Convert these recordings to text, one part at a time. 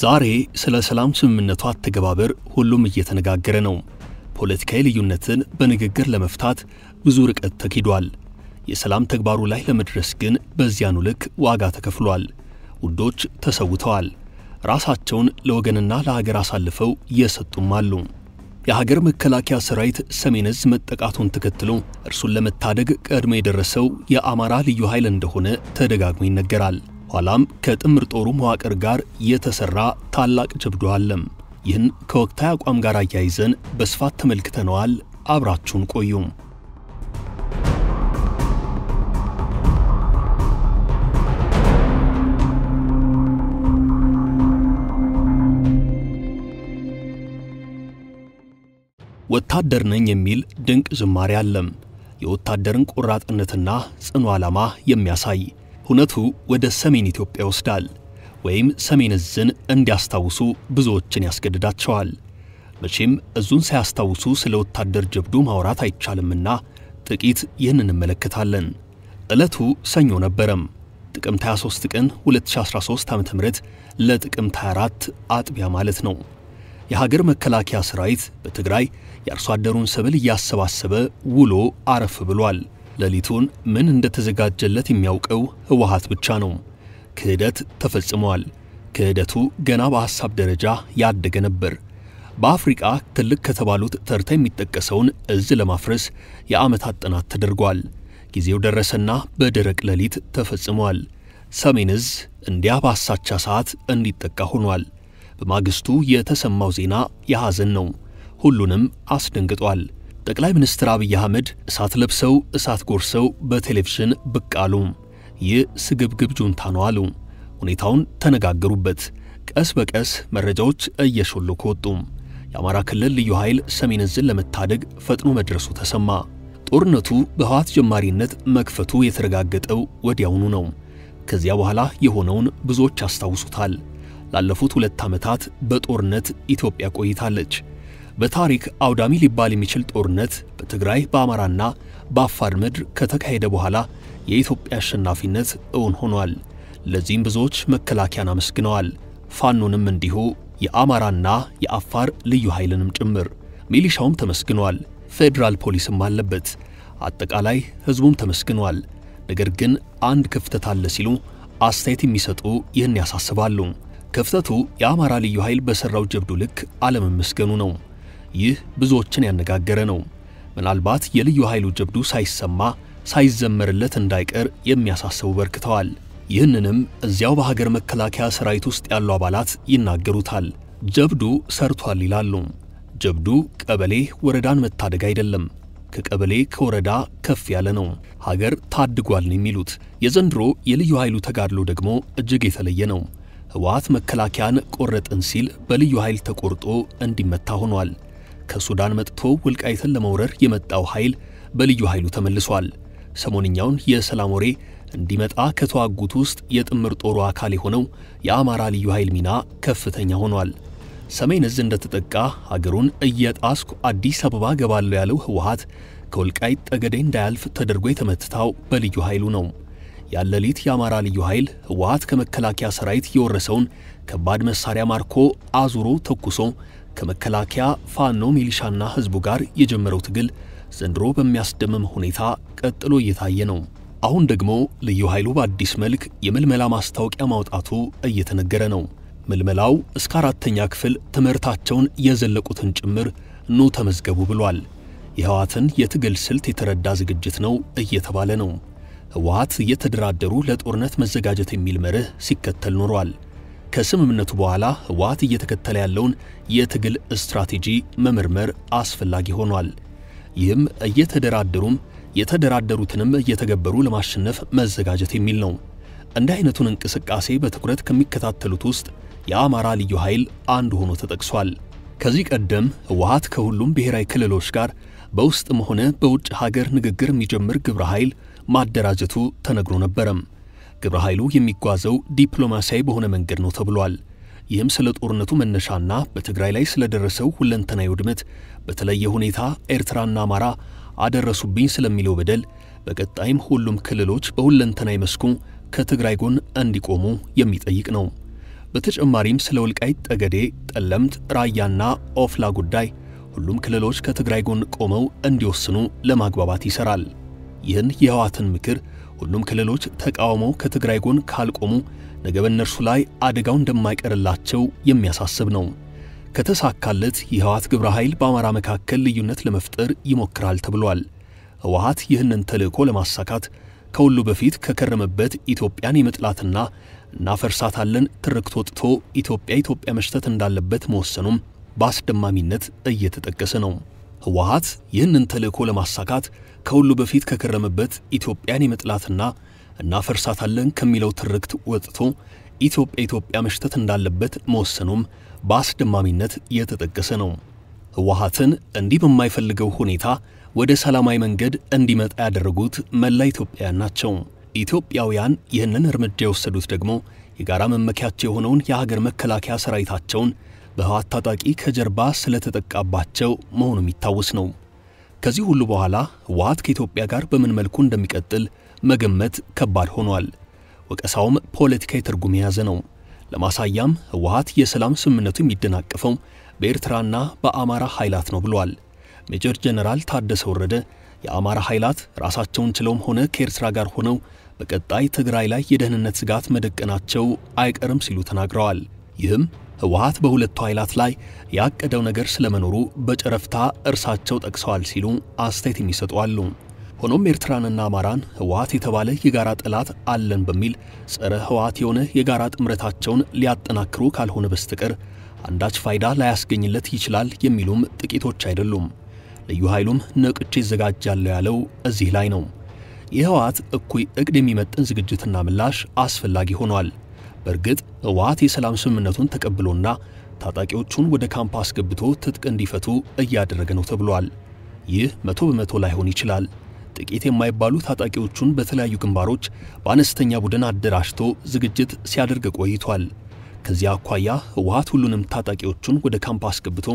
ዛሬ ስለ ሰላም ስምምነቱ አተገባበር ሁሉም እየተነጋገረ ነው። ፖለቲካዊ ልዩነትን በንግግር ለመፍታት ብዙ ርቀት ተኪዷል። የሰላም ተግባሩ ላይ ለመድረስ ግን በዚያኑ ልክ ዋጋ ተከፍሏል። ውዶች ተሰውተዋል። ራሳቸውን ለወገንና ለሀገር አሳልፈው እየሰጡም አሉ። የሀገር መከላከያ ሰራዊት ሰሜን እዝ መጠቃቱን ተከትሎ እርሱን ለመታደግ ቀድሞ የደረሰው የአማራ ልዩ ኃይል እንደሆነ ተደጋግሞ ይነገራል። በኋላም ከጥምር ጦሩ መዋቅር ጋር የተሰራ ታላቅ ጀብዶ አለም። ይህን ከወቅታዊ አቋም ጋር አያይዘን በስፋት ተመልክተነዋል። አብራችሁን ቆዩም። ወታደር ነኝ የሚል ድንቅ ዝማሬ አለም። የወታደርን ቆራጥነትና ጽኑ ዓላማ የሚያሳይ ሁነቱ ወደ ሰሜን ኢትዮጵያ ይወስዳል ወይም ሰሜን እዝን እንዲያስታውሱ ብዙዎችን ያስገድዳቸዋል። መቼም እዙን ሳያስታውሱ ስለ ወታደር ጀብዱ ማውራት አይቻልምና ጥቂት ይህን እንመለከታለን። ዕለቱ ሰኞ ነበረም። ጥቅምት 23 ቀን 2013 ዓ ም ለጥቅምት 24 አጥቢያ ማለት ነው። የሀገር መከላከያ ሰራዊት በትግራይ የአርሶ አደሩን ሰብል እያሰባሰበ ውሎ አረፍ ብሏል። ሌሊቱን ምን እንደተዘጋጀለት የሚያውቀው ህወሓት ብቻ ነው። ክህደት ተፈጽሟል። ክህደቱ ገና በሐሳብ ደረጃ ያደገ ነበር። በአፍሪቃ ትልቅ ከተባሉት ተርታ የሚጠቀሰውን እዝ ለማፍረስ የዓመታት ጥናት ተደርጓል። ጊዜው ደረሰና በደረቅ ሌሊት ተፈጽሟል። ሰሜን እዝ እንዲያ በአሳቻ ሰዓት እንዲጠቃ ሆኗል። በማግስቱ የተሰማው ዜና የሐዘን ነው። ሁሉንም አስደንግጧል። ጠቅላይ ሚኒስትር አብይ አህመድ እሳት ለብሰው እሳት ጎርሰው በቴሌቪዥን ብቅ አሉ። ይህ ስግብግብ ጁንታ ነው አሉ። ሁኔታውን ተነጋገሩበት። ቀስ በቀስ መረጃዎች እየሾሉ ወጡ። የአማራ ክልል ልዩ ኃይል ሰሜን ዕዝን ለመታደግ ፈጥኖ መድረሱ ተሰማ። ጦርነቱ በህወሓት ጀማሪነት መክፈቱ የተረጋገጠው ወዲያውኑ ነው። ከዚያ በኋላ የሆነውን ብዙዎች ያስታውሱታል። ላለፉት ሁለት ዓመታት በጦርነት ኢትዮጵያ ቆይታለች። በታሪክ አውዳሚ ሊባል የሚችል ጦርነት በትግራይ በአማራና በአፋር ምድር ከተካሄደ በኋላ የኢትዮጵያ አሸናፊነት እውን ሆኗል። ለዚህም ብዙዎች መከላከያን አመስግነዋል። ፋኖንም እንዲሁ የአማራና የአፋር ልዩ ኃይልንም ጭምር ሚሊሻውም ተመስግኗል። ፌዴራል ፖሊስም አለበት። አጠቃላይ ህዝቡም ተመስግኗል። ነገር ግን አንድ ክፍተት አለ ሲሉ አስተያየት የሚሰጡ ይህን ያሳስባሉ። ክፍተቱ የአማራ ልዩ ኃይል በሠራው ጀብዱ ልክ አለመመስገኑ ነው። ይህ ብዙዎችን ያነጋገረ ነው። ምናልባት የልዩ ኃይሉ ጀብዱ ሳይሰማ ሳይዘመርለት እንዳይቀር የሚያሳስቡ በርክተዋል። ይህንንም እዚያው በሀገር መከላከያ ሰራዊት ውስጥ ያሉ አባላት ይናገሩታል። ጀብዱ ሰርቷል ይላሉ። ጀብዱ ቀበሌ ወረዳን መታደግ አይደለም፣ ከቀበሌ ከወረዳ ከፍ ያለ ነው። ሀገር ታድጓል ነው የሚሉት። የዘንድሮ የልዩ ኃይሉ ተጋድሎ ደግሞ እጅግ የተለየ ነው። ህወሓት መከላከያን ቆረጥን ሲል በልዩ ኃይል ተቆርጦ እንዲመታ ሆኗል። ከሱዳን መጥቶ ወልቃይትን ለመውረር የመጣው ኃይል በልዩ ኃይሉ ተመልሷል። ሰሞንኛውን የሰላም ወሬ እንዲመጣ ከተዋጉት ውስጥ የጥምር ጦሩ አካል የሆነው የአማራ ልዩ ኃይል ሚና ከፍተኛ ሆኗል። ሰሜን እዝ እንደተጠቃ አገሩን እየጣስኩ አዲስ አበባ ገባለሁ ያለው ህወሓት ከወልቃይት ጠገዴ እንዳያልፍ ተደርጎ የተመትታው በልዩ ኃይሉ ነው። ያለሊት የአማራ ልዩ ኃይል ህወሓት ከመከላከያ ሰራዊት የወረሰውን ከባድ መሳሪያ ማርኮ አዙሮ ተኩሶ ከመከላከያ ፋኖ፣ ሚሊሻና ህዝቡ ጋር የጀመረው ትግል ዘንድሮ በሚያስደምም ሁኔታ ቀጥሎ እየታየ ነው። አሁን ደግሞ ልዩ ኃይሉ በአዲስ መልክ የምልመላ ማስታወቂያ ማውጣቱ እየተነገረ ነው። ምልመላው እስከ አራተኛ ክፍል ትምህርታቸውን የዘለቁትን ጭምር ኑ ተመዝገቡ ብሏል። የህወሓትን የትግል ስልት የተረዳ ዝግጅት ነው እየተባለ ነው። ህወሓት እየተደራደሩ ለጦርነት መዘጋጀት የሚል መርህ ሲከተል ኖሯል። ከስምምነቱ በኋላ ህወሓት እየተከተለ ያለውን የትግል ስትራቴጂ መመርመር አስፈላጊ ሆኗል። ይህም እየተደራደሩም የተደራደሩትንም እየተገበሩ ለማሸነፍ መዘጋጀት የሚል ነው። እንዲህ አይነቱን እንቅስቃሴ በትኩረት ከሚከታተሉት ውስጥ የአማራ ልዩ ኃይል አንዱ ሆኖ ተጠቅሷል። ከዚህ ቀደም ህወሓት ከሁሉም ብሔራዊ ክልሎች ጋር በውስጥም ሆነ በውጭ ሀገር ንግግር የሚጀምር ግብረ ኃይል ማደራጀቱ ተነግሮ ነበረም። ግብረ ኃይሉ የሚጓዘው ዲፕሎማሲያዊ በሆነ መንገድ ነው ተብሏል። ይህም ስለ ጦርነቱ መነሻና በትግራይ ላይ ስለደረሰው ሁለንተናዊ ውድመት በተለየ ሁኔታ ኤርትራና አማራ አደረሱብኝ ስለሚለው በደል በቀጣይም ሁሉም ክልሎች በሁለንተናዊ መስኩ ከትግራይ ጎን እንዲቆሙ የሚጠይቅ ነው። በተጨማሪም ስለ ወልቃይት ጠገዴ፣ ጠለምት፣ ራያና ኦፍላ ጉዳይ ሁሉም ክልሎች ከትግራይ ጎን ቆመው እንዲወስኑ ለማግባባት ይሰራል። ይህን የህዋትን ምክር ሁሉም ክልሎች ተቃውሞ ከትግራይ ጎን ካልቆሙ ነገ በእነርሱ ላይ አደጋው እንደማይቀርላቸው የሚያሳስብ ነው። ከተሳካለት የህወሓት ግብረ ኃይል በአማራ መካከል ልዩነት ለመፍጠር ይሞክራል ተብሏል። ህወሓት ይህንን ተልእኮ ለማሳካት ከሁሉ በፊት ከከረመበት ኢትዮጵያን የመጥላትና እናፈርሳታለን ትርክት ወጥቶ ኢትዮጵያ ኢትዮጵያ መሽተት እንዳለበት መወሰኑም በአስደማሚነት እየተጠቀሰ ነው። ህወሓት ይህንን ተልእኮ ለማሳካት ከሁሉ በፊት ከከረመበት ኢትዮጵያን የመጥላትና እናፈርሳታለን ከሚለው ትርክት ወጥቶ ኢትዮጵያ ኢትዮጵያ መሽተት እንዳለበት መወሰኑም በአስደማሚነት የተጠቀሰ ነው። ህወሓትን እንዲህ በማይፈልገው ሁኔታ ወደ ሰላማዊ መንገድ እንዲመጣ ያደረጉት መላ ኢትዮጵያውያን ናቸው። ኢትዮጵያውያን ይህንን እርምጃ የወሰዱት ደግሞ የጋራ መመኪያቸው የሆነውን የሀገር መከላከያ ሰራዊታቸውን በህወሓት ታጣቂ ከጀርባ ስለተጠቃባቸው መሆኑም ይታወስ ነው። ከዚህ ሁሉ በኋላ ህወሀት ከኢትዮጵያ ጋር በምን መልኩ እንደሚቀጥል መገመት ከባድ ሆኗል። ወቀሳውም ፖለቲካዊ ትርጉም የያዘ ነው። ለማሳያም ህወሀት የሰላም ስምምነቱ የሚደናቀፈው በኤርትራና በአማራ ኃይላት ነው ብሏል። ሜጀር ጀነራል ታደሰ ወረደ የአማራ ኃይላት ራሳቸውን ችለውም ሆነ ከኤርትራ ጋር ሆነው በቀጣይ ትግራይ ላይ የደህንነት ስጋት መደቀናቸው አይቀርም ሲሉ ተናግረዋል። ይህም ህወሀት በሁለቱ ኃይላት ላይ ያቀደው ነገር ስለመኖሩ በጨረፍታ እርሳቸው ጠቅሰዋል ሲሉ አስተያየት የሚሰጡ አሉ። ሆኖም ኤርትራንና አማራን ህወሀት የተባለ የጋራ ጠላት አለን በሚል ጸረ ህወሀት የሆነ የጋራ ጥምረታቸውን ሊያጠናክሩ ካልሆነ በስተቀር አንዳች ፋይዳ ላያስገኝለት ይችላል የሚሉም ጥቂቶች አይደሉም። ልዩ ኃይሉም ነቅቼ ይዘጋጃለሁ ያለው እዚህ ላይ ነው። የህወሀት እኩይ እቅድ የሚመጥን ዝግጅትና ምላሽ አስፈላጊ ሆኗል። በእርግጥ ህወሓት የሰላም ስምምነቱን ተቀብሎና ታጣቂዎቹን ወደ ካምፕ አስገብቶ ትጥቅ እንዲፈቱ እያደረገ ነው ተብሏል። ይህ መቶ በመቶ ላይሆን ይችላል። ጥቂት የማይባሉ ታጣቂዎቹን በተለያዩ ግንባሮች በአነስተኛ ቡድን አደራጅቶ ዝግጅት ሲያደርግ ቆይቷል። ከዚያ አኳያ ህወሓት ሁሉንም ታጣቂዎቹን ወደ ካምፕ አስገብቶ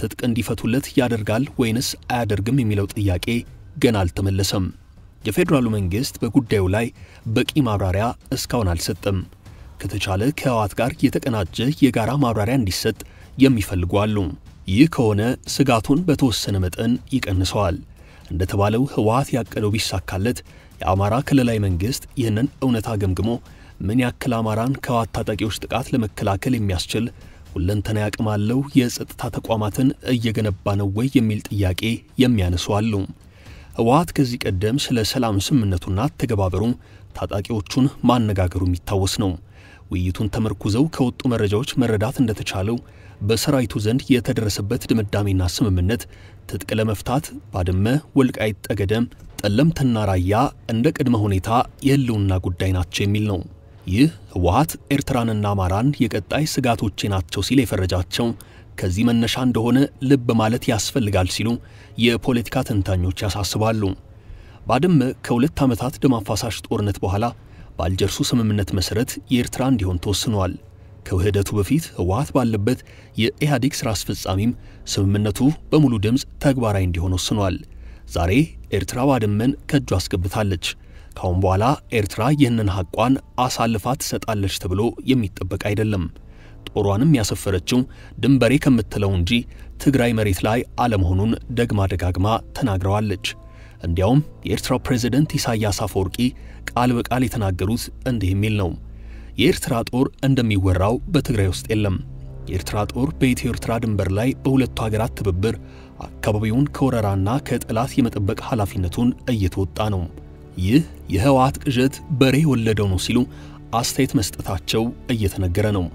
ትጥቅ እንዲፈቱለት ያደርጋል ወይንስ አያደርግም የሚለው ጥያቄ ገና አልተመለሰም። የፌዴራሉ መንግሥት በጉዳዩ ላይ በቂ ማብራሪያ እስካሁን አልሰጠም። ከተቻለ ከህወሓት ጋር የተቀናጀ የጋራ ማብራሪያ እንዲሰጥ የሚፈልጉ አሉ። ይህ ከሆነ ስጋቱን በተወሰነ መጠን ይቀንሰዋል። እንደተባለው ህወሓት ያቀደው ቢሳካለት የአማራ ክልላዊ መንግስት ይህንን እውነታ ገምግሞ ምን ያክል አማራን ከህወሓት ታጣቂዎች ጥቃት ለመከላከል የሚያስችል ሁለንተና ያቅማለው የጸጥታ ተቋማትን እየገነባ ነው ወይ የሚል ጥያቄ የሚያነሱ አሉ። ህወሓት ከዚህ ቀደም ስለ ሰላም ስምምነቱና ተገባበሩ ታጣቂዎቹን ማነጋገሩ የሚታወስ ነው። ውይይቱን ተመርኩዘው ከወጡ መረጃዎች መረዳት እንደተቻለው በሰራዊቱ ዘንድ የተደረሰበት ድምዳሜና ስምምነት ትጥቅ ለመፍታት ባድመ፣ ወልቃይት ጠገደም፣ ጠለምትና ራያ እንደ ቅድመ ሁኔታ የህልውና ጉዳይ ናቸው የሚል ነው። ይህ ህወሓት ኤርትራንና አማራን የቀጣይ ስጋቶቼ ናቸው ሲል የፈረጃቸው ከዚህ መነሻ እንደሆነ ልብ ማለት ያስፈልጋል ሲሉ የፖለቲካ ተንታኞች ያሳስባሉ። ባድመ ከሁለት ዓመታት ደም አፋሳሽ ጦርነት በኋላ በአልጀርሱ ስምምነት መሠረት የኤርትራ እንዲሆን ተወስኗል። ከውህደቱ በፊት ህወሓት ባለበት የኢህአዴግ ሥራ አስፈጻሚም ስምምነቱ በሙሉ ድምፅ ተግባራዊ እንዲሆን ወስኗል። ዛሬ ኤርትራ ባድመን ከእጁ አስገብታለች። ካሁን በኋላ ኤርትራ ይህንን ሐቋን አሳልፋ ትሰጣለች ተብሎ የሚጠበቅ አይደለም። ጦሯንም ያሰፈረችው ድንበሬ ከምትለው እንጂ ትግራይ መሬት ላይ አለመሆኑን ደግማ ደጋግማ ተናግረዋለች። እንዲያውም የኤርትራው ፕሬዝደንት ኢሳያስ አፈወርቂ ቃል በቃል የተናገሩት እንዲህ የሚል ነው። የኤርትራ ጦር እንደሚወራው በትግራይ ውስጥ የለም። የኤርትራ ጦር በኢትዮ ኤርትራ ድንበር ላይ በሁለቱ ሀገራት ትብብር አካባቢውን ከወረራና ከጠላት የመጠበቅ ኃላፊነቱን እየተወጣ ነው። ይህ የህወሓት ቅዠት በሬ ወለደው ነው ሲሉ አስተያየት መስጠታቸው እየተነገረ ነው።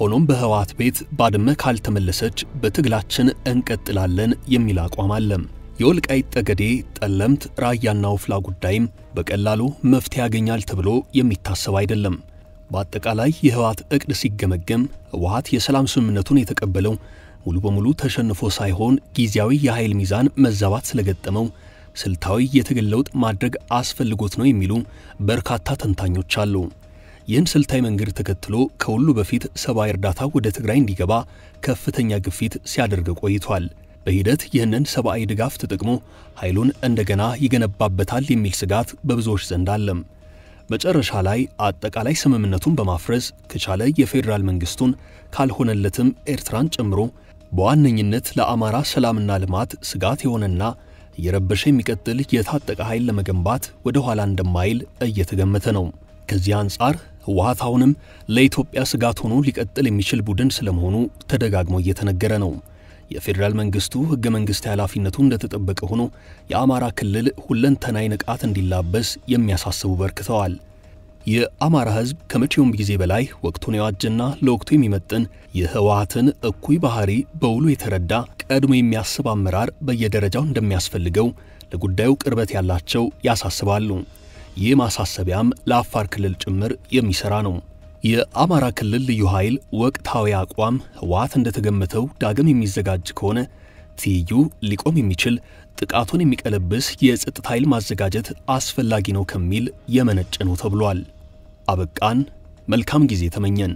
ሆኖም በህወሓት ቤት ባድመ ካልተመለሰች በትግላችን እንቀጥላለን የሚል አቋም አለም። የወልቃይት ጠገዴ፣ ጠለምት፣ ራያና ውፍላ ጉዳይም በቀላሉ መፍትሄ ያገኛል ተብሎ የሚታሰብ አይደለም። በአጠቃላይ የህወሓት እቅድ ሲገመገም ህወሓት የሰላም ስምምነቱን የተቀበለው ሙሉ በሙሉ ተሸንፎ ሳይሆን ጊዜያዊ የኃይል ሚዛን መዛባት ስለገጠመው ስልታዊ የትግል ለውጥ ማድረግ አስፈልጎት ነው የሚሉ በርካታ ተንታኞች አሉ። ይህን ስልታዊ መንገድ ተከትሎ ከሁሉ በፊት ሰብአዊ እርዳታ ወደ ትግራይ እንዲገባ ከፍተኛ ግፊት ሲያደርግ ቆይቷል። በሂደት ይህንን ሰብአዊ ድጋፍ ተጠቅሞ ኃይሉን እንደገና ይገነባበታል የሚል ስጋት በብዙዎች ዘንድ አለም። መጨረሻ ላይ አጠቃላይ ስምምነቱን በማፍረስ ከቻለ የፌዴራል መንግስቱን ካልሆነለትም ኤርትራን ጨምሮ በዋነኝነት ለአማራ ሰላምና ልማት ስጋት የሆነና እየረበሸ የሚቀጥል የታጠቀ ኃይል ለመገንባት ወደ ኋላ እንደማይል እየተገመተ ነው። ከዚህ አንጻር ህወሓት አሁንም ለኢትዮጵያ ስጋት ሆኖ ሊቀጥል የሚችል ቡድን ስለመሆኑ ተደጋግሞ እየተነገረ ነው። የፌዴራል መንግስቱ ህገ መንግስት ኃላፊነቱ እንደተጠበቀ ሆኖ የአማራ ክልል ሁለንተናዊ ንቃት እንዲላበስ የሚያሳስቡ በርክተዋል። የአማራ ህዝብ ከመቼውም ጊዜ በላይ ወቅቱን የዋጀና ለወቅቱ የሚመጥን የህወሓትን እኩይ ባህሪ በውሉ የተረዳ ቀድሞ የሚያስብ አመራር በየደረጃው እንደሚያስፈልገው ለጉዳዩ ቅርበት ያላቸው ያሳስባሉ። ይህ ማሳሰቢያም ለአፋር ክልል ጭምር የሚሰራ ነው። የአማራ ክልል ልዩ ኃይል ወቅታዊ አቋም ህወሓት እንደተገመተው ዳግም የሚዘጋጅ ከሆነ ትይዩ ሊቆም የሚችል ጥቃቱን የሚቀለብስ የጸጥታ ኃይል ማዘጋጀት አስፈላጊ ነው ከሚል የመነጨ ነው ተብሏል። አበቃን። መልካም ጊዜ ተመኘን።